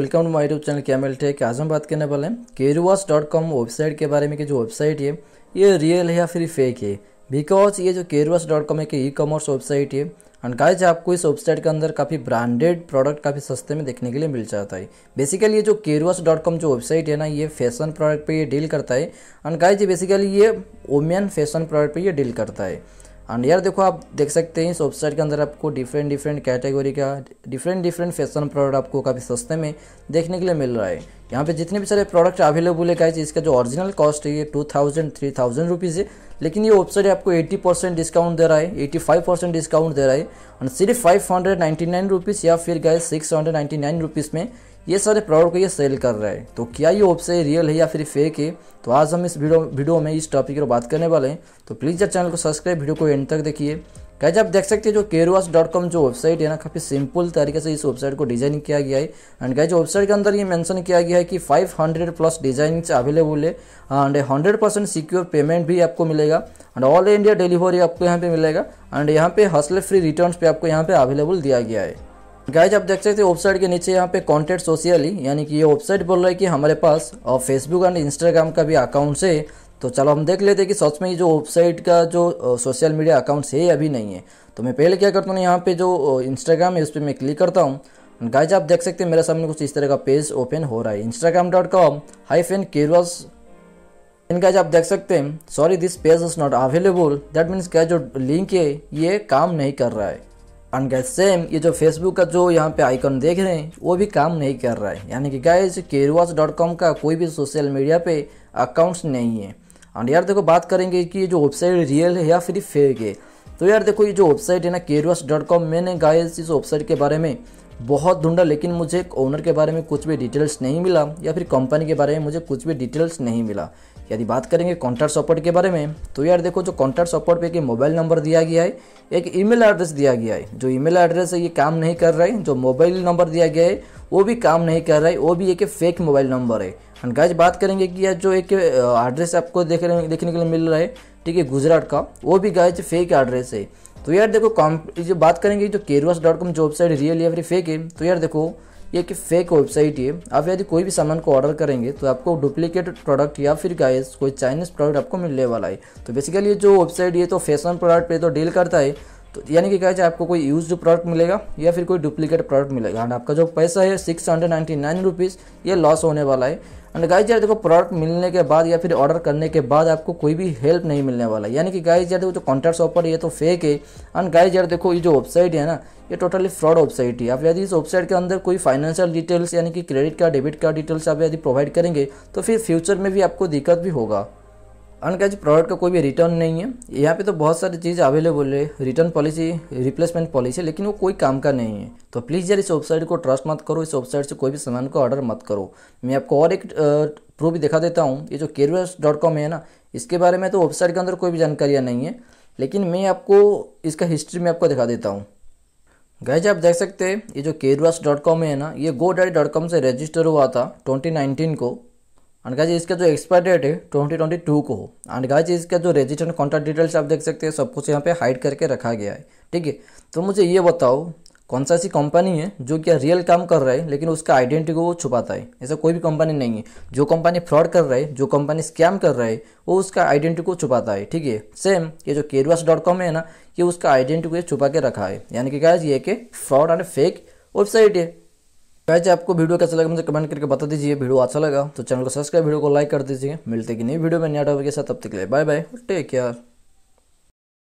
welcome to my YouTube channel camel tech आज हम बात करने वाले हैं केरुआस डॉट कॉम वेबसाइट के बारे में कि जो वेबसाइट है ये रियल है या फिर फेक है बिकॉज ये जो केरुआस डॉट कॉम एक ई कॉमर्स वेबसाइट है एंड गाइज आपको इस वेबसाइट के अंदर काफ़ी ब्रांडेड प्रोडक्ट काफ़ी सस्ते में देखने के लिए मिल जाता है बेसिकली ये जो केरुआस डॉट कॉम जो वेबसाइट है ना ये फैशन प्रोडक्ट पर ये डील करता है एंड गाइज बेसिकली ये वोमेन फैशन प्रोडक्ट पर ये डील करता है एंड यार देखो आप देख सकते हैं इस वेबसाइट के अंदर आपको डिफरेंट डिफरेंट कैटेगरी का डिफरेंट डिफरेंट फैशन प्रोडक्ट आपको काफ़ी सस्ते में देखने के लिए मिल रहा है यहाँ पे जितने भी सारे प्रोडक्ट अवेलेबल है कहा इसका जो ओरिजिनल कॉस्ट है ये two thousand three thousand rupees है लेकिन ये वेबसाइट आपको एट्टी परसेंट डिस्काउंट दे रहा है एट्टी फाइव परसेंट डिस्काउंट दे रहा है और सिर्फ five hundred ninety nine rupees या फिर गए six hundred ninety nine rupees में ये सारे प्रोडक्ट को ये सेल कर रहा है तो क्या ये वेबसाइट रियल है या फिर फेक है तो आज हम इस वीडियो वीडियो में इस टॉपिक पर बात करने वाले हैं तो प्लीज़ यार चैनल को सब्सक्राइब वीडियो को एंड तक देखिए कैसे आप देख सकते हैं जो केरवास डॉट कॉम जो वेबसाइट है ना काफ़ी सिंपल तरीके से इस वेबसाइट को डिजाइन किया गया है एंड कैसे वेबसाइट के अंदर ये मेंशन किया गया है कि 500 प्लस डिजाइनिंग्स अवेलेबल है एंड 100 परसेंट सिक्योर पेमेंट भी आपको मिलेगा एंड ऑल इंडिया डिलीवरी आपको यहाँ पे मिलेगा एंड यहाँ पे हसले फ्री रिटर्न भी आपको यहाँ पे अवेलेबल दिया गया है गाइज आप देख सकते हैं वेबसाइट के नीचे यहाँ पे कॉन्टेक्ट सोशली यानी कि ये वेबसाइट बोल रहा है कि हमारे पास और फेसबुक एंड इंस्टाग्राम का भी अकाउंट है तो चलो हम देख लेते हैं कि सच में ये जो वेबसाइट का जो सोशल मीडिया अकाउंट्स है अभी नहीं है तो मैं पहले क्या करता हूँ यहाँ पे जो इंस्टाग्राम है उस पर मैं क्लिक करता हूँ गाइज आप देख सकते हैं मेरे सामने कुछ इस तरह का पेज ओपन हो रहा है Instagram dot com hyphen Kervas in guys आप देख सकते हैं sorry this page is not available that means क्या जो लिंक है ये काम नहीं कर रहा है एंड गैस सेम ये जो फेसबुक का जो यहाँ पे आइकन देख रहे हैं वो भी काम नहीं कर रहा है यानी कि गैस केरवास डॉट कॉम का कोई भी सोशल मीडिया पे अकाउंट्स नहीं है एंड यार देखो बात करेंगे कि ये जो वेबसाइट रियल है या फिर फेक है तो यार देखो ये जो वेबसाइट है ना केरवास डॉट कॉम मैंने गायस इस वेबसाइट के बारे में बहुत ढूंढा लेकिन मुझे ओनर के बारे में कुछ भी डिटेल्स नहीं मिला या फिर कंपनी के बारे में मुझे कुछ भी डिटेल्स नहीं मिला यदि बात करेंगे कॉन्टैक्ट सपोर्ट के बारे में तो यार देखो जो कॉन्टैक्ट सपोर्ट पे एक मोबाइल नंबर दिया गया है एक ईमेल एड्रेस दिया गया है जो ईमेल एड्रेस है ये काम नहीं कर रहा है जो मोबाइल नंबर दिया गया है वो भी काम नहीं कर रहा है वो भी एक फेक मोबाइल नंबर है एंड गाइज बात करेंगे कि यार जो एक एड्रेस आपको देख रहे देखने के लिए मिल रहा है ठीक है गुजरात का वो भी गाइज फेक एड्रेस है तो यार देखो जो बात करेंगे जो केरवास डॉट कॉम जो वेबसाइट रियल या फिर फेक है तो यार देखो ये एक फेक वेबसाइट है आप यदि कोई भी सामान को ऑर्डर करेंगे तो आपको डुप्लीकेट प्रोडक्ट या फिर गाइस कोई चाइनीज़ प्रोडक्ट आपको मिलने वाला है तो बेसिकली जो वेबसाइट ये तो फैशन प्रोडक्ट पे तो डील करता है तो यानी कि क्या आपको कोई यूज प्रोडक्ट मिलेगा या फिर कोई डुप्लीकेट प्रोडक्ट मिलेगा एंड आपका जो पैसा है six hundred ninety nine rupees ये लॉस होने वाला है एंड गाइस यार देखो प्रोडक्ट मिलने के बाद या फिर ऑर्डर करने के बाद आपको कोई भी हेल्प नहीं मिलने वाला यानी कि गाइस यार देखो जो कॉन्टैक्ट ऑफर ये तो फेक है एंड गाइस यार देखो ये जो वेबसाइट है ना ये टोटली फ्रॉड वेबसाइट है आप यदि इस वेबसाइट के अंदर कोई फाइनेंशियल डिटेल्स यानी कि credit card debit card details आप यदि प्रोवाइड करेंगे तो फिर फ्यूचर में भी आपको दिक्कत भी होगा अनकैच प्रोडक्ट का कोई भी रिटर्न नहीं है यहाँ पे तो बहुत सारी चीज़ अवेलेबल है रिटर्न पॉलिसी रिप्लेसमेंट पॉलिसी लेकिन वो कोई काम का नहीं है तो प्लीज़ यार इस वेबसाइट को ट्रस्ट मत करो इस वेबसाइट से कोई भी सामान को ऑर्डर मत करो मैं आपको और एक प्रूफ दिखा देता हूँ ये जो केरवेस है ना इसके बारे में तो वेबसाइट के अंदर कोई भी जानकारियाँ नहीं है लेकिन मैं आपको इसका हिस्ट्री में आपको दिखा देता हूँ गैज आप देख सकते हैं ये जो केरवास है ना ये गो डॉट कॉम से रजिस्टर हुआ था 2019 को एंड गाइज इसका जो एक्सपायर डेट है ट्वेंटी ट्वेंटी टू को एंड गाइज इसका जो रजिस्ट्रेशन कॉन्टैक्ट डिटेल्स आप देख सकते हैं सब कुछ यहाँ पे हाइड करके रखा गया है ठीक है तो मुझे ये बताओ कौन सा ऐसी कंपनी है जो क्या रियल काम कर रहा है लेकिन उसका आइडेंटिटी को वो छुपाता है ऐसा कोई भी कंपनी नहीं है जो कंपनी फ्रॉड कर रहा है जो कंपनी स्कैम कर रहा है वो उसका आइडेंटिटी को छुपाता है ठीक है सेम ये जो केरवास डॉट कॉम है ना ये उसका आइडेंटिटी को छुपा के रखा है यानी कि गाइज ये कि फ्रॉड एंड फेक वेबसाइट है कैसे आपको वीडियो कैसा लगा मुझे कमेंट करके बता दीजिए वीडियो अच्छा लगा तो चैनल को सब्सक्राइब वीडियो को लाइक कर दीजिए मिलते कि नई वीडियो में नया टॉपिक के साथ तब तक के लिए बाय बाय टेक केयर